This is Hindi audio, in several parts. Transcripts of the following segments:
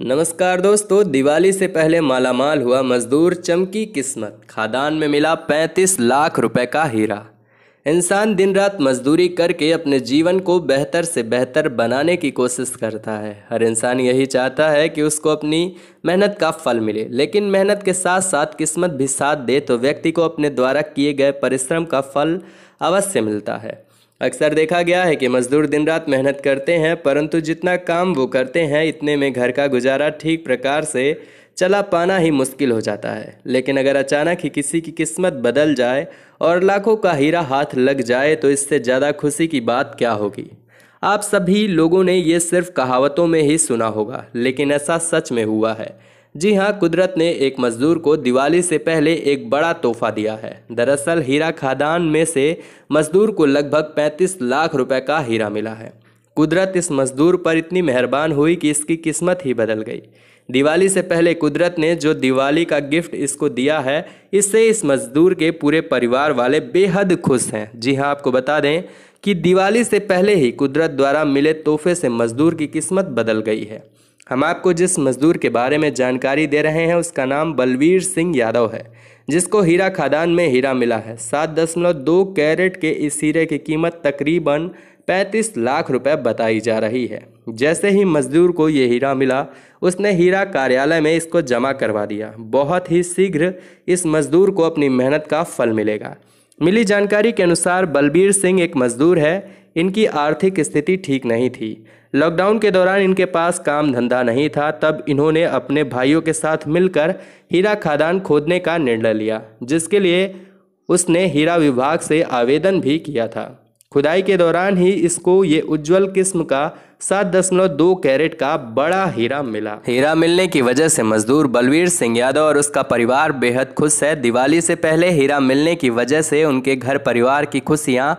नमस्कार दोस्तों दिवाली से पहले मालामाल हुआ मजदूर चमकी किस्मत खादान में मिला 35 लाख रुपए का हीरा इंसान दिन रात मजदूरी करके अपने जीवन को बेहतर से बेहतर बनाने की कोशिश करता है हर इंसान यही चाहता है कि उसको अपनी मेहनत का फल मिले लेकिन मेहनत के साथ साथ किस्मत भी साथ दे तो व्यक्ति को अपने द्वारा किए गए परिश्रम का फल अवश्य मिलता है अक्सर देखा गया है कि मजदूर दिन रात मेहनत करते हैं परंतु जितना काम वो करते हैं इतने में घर का गुजारा ठीक प्रकार से चला पाना ही मुश्किल हो जाता है लेकिन अगर अचानक ही किसी की किस्मत बदल जाए और लाखों का हीरा हाथ लग जाए तो इससे ज़्यादा खुशी की बात क्या होगी आप सभी लोगों ने ये सिर्फ कहावतों में ही सुना होगा लेकिन ऐसा सच में हुआ है जी हाँ कुदरत ने एक मजदूर को दिवाली से पहले एक बड़ा तोहफा दिया है दरअसल हीरा खादान में से मजदूर को लगभग 35 लाख रुपए का हीरा मिला है कुदरत इस मजदूर पर इतनी मेहरबान हुई कि इसकी किस्मत ही बदल गई दिवाली से पहले कुदरत ने जो दिवाली का गिफ्ट इसको दिया है इससे इस मजदूर के पूरे परिवार वाले बेहद खुश हैं जी हाँ आपको बता दें कि दिवाली से पहले ही कुदरत द्वारा मिले तोहफे से मजदूर की किस्मत बदल गई है हम आपको जिस मजदूर के बारे में जानकारी दे रहे हैं उसका नाम बलवीर सिंह यादव है जिसको हीरा खदान में हीरा मिला है सात दशमलव दो कैरेट के इस हीरे की कीमत तकरीबन पैंतीस लाख रुपए बताई जा रही है जैसे ही मजदूर को ये हीरा मिला उसने हीरा कार्यालय में इसको जमा करवा दिया बहुत ही शीघ्र इस मजदूर को अपनी मेहनत का फल मिलेगा मिली जानकारी के अनुसार बलबीर सिंह एक मजदूर है इनकी आर्थिक स्थिति ठीक नहीं थी लॉकडाउन के दौरान इनके पास काम धंधा नहीं था तब इन्होंने अपने भाइयों के साथ मिलकर हीरा खादान खोदने का निर्णय लिया जिसके लिए उसने हीरा विभाग से आवेदन भी किया था खुदाई के दौरान ही इसको ये उज्जवल किस्म का सात दशमलव दो कैरेट का बड़ा हीरा मिला हीरा मिलने की वजह से मजदूर बलवीर सिंह यादव और उसका परिवार बेहद खुश है दिवाली से पहले हीरा मिलने की वजह से उनके घर परिवार की खुशियां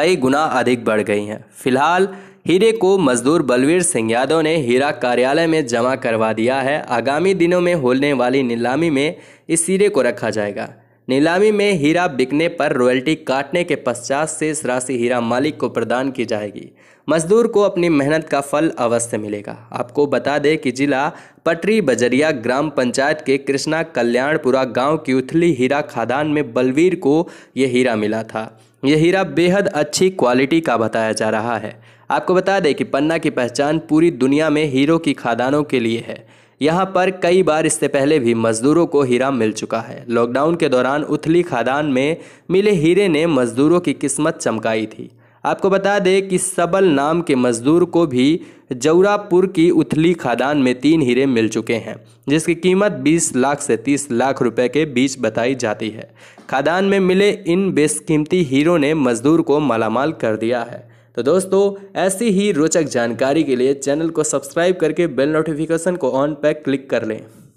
कई गुना अधिक बढ़ गई हैं फिलहाल हीरे को मजदूर बलवीर सिंह यादव ने हीरा कार्यालय में जमा करवा दिया है आगामी दिनों में होने वाली नीलामी में इस हीरे को रखा जाएगा नीलामी में हीरा बिकने पर रॉयल्टी काटने के पश्चात शेष राशि हीरा मालिक को प्रदान की जाएगी मजदूर को अपनी मेहनत का फल अवश्य मिलेगा आपको बता दें कि जिला पटरी बजरिया ग्राम पंचायत के कृष्णा कल्याणपुरा गांव की उथली हीरा खादान में बलवीर को यह हीरा मिला था यह हीरा बेहद अच्छी क्वालिटी का बताया जा रहा है आपको बता दें कि पन्ना की पहचान पूरी दुनिया में हीरो की खादानों के लिए है यहाँ पर कई बार इससे पहले भी मजदूरों को हीरा मिल चुका है लॉकडाउन के दौरान उथली खादान में मिले हीरे ने मजदूरों की किस्मत चमकाई थी आपको बता दें कि सबल नाम के मजदूर को भी जौरापुर की उथली खादान में तीन हीरे मिल चुके हैं जिसकी कीमत 20 लाख से 30 लाख रुपए के बीच बताई जाती है खादान में मिले इन बेशकीमती हीरों ने मजदूर को मालामाल कर दिया है तो दोस्तों ऐसी ही रोचक जानकारी के लिए चैनल को सब्सक्राइब करके बेल नोटिफिकेशन को ऑन पर क्लिक कर लें